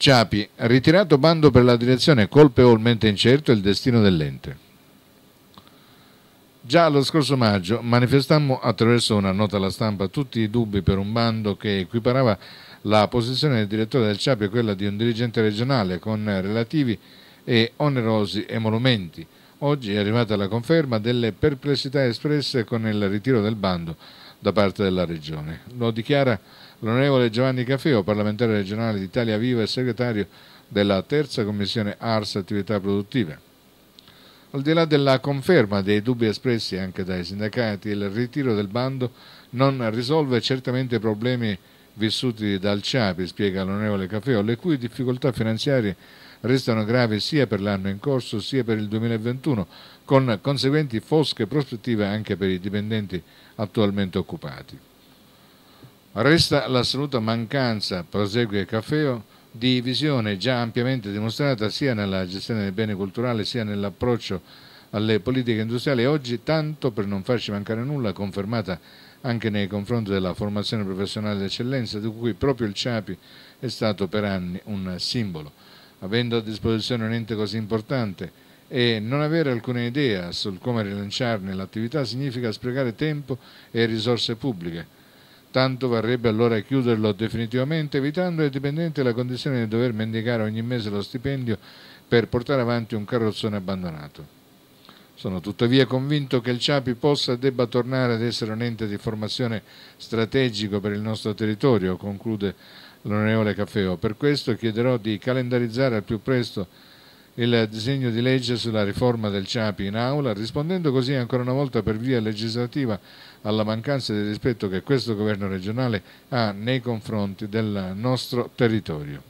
Ciapi, ritirato bando per la direzione colpevolmente incerto il destino dell'ente. Già lo scorso maggio manifestammo attraverso una nota alla stampa tutti i dubbi per un bando che equiparava la posizione del direttore del Ciapi a quella di un dirigente regionale con relativi e onerosi emolumenti. Oggi è arrivata la conferma delle perplessità espresse con il ritiro del bando da parte della Regione. Lo dichiara l'onorevole Giovanni Caffeo, parlamentare regionale d'Italia Viva e segretario della terza commissione Ars Attività Produttive. Al di là della conferma dei dubbi espressi anche dai sindacati, il ritiro del bando non risolve certamente i problemi vissuti dal CIAPI, spiega l'onorevole Cafeo, le cui difficoltà finanziarie restano gravi sia per l'anno in corso sia per il 2021, con conseguenti fosche prospettive anche per i dipendenti attualmente occupati. Resta l'assoluta mancanza, prosegue Cafeo, di visione già ampiamente dimostrata sia nella gestione dei beni culturali sia nell'approccio alle politiche industriali e oggi, tanto per non farci mancare nulla, confermata anche nei confronti della formazione professionale d'eccellenza, di cui proprio il CIAPI è stato per anni un simbolo. Avendo a disposizione un ente così importante e non avere alcuna idea sul come rilanciarne l'attività significa sprecare tempo e risorse pubbliche. Tanto varrebbe allora chiuderlo definitivamente, evitando ai dipendenti la condizione di dover mendicare ogni mese lo stipendio per portare avanti un carrozzone abbandonato. Sono tuttavia convinto che il CIAPI possa e debba tornare ad essere un ente di formazione strategico per il nostro territorio, conclude l'onorevole Caffeo. Per questo chiederò di calendarizzare al più presto il disegno di legge sulla riforma del CIAPI in aula, rispondendo così ancora una volta per via legislativa alla mancanza di rispetto che questo governo regionale ha nei confronti del nostro territorio.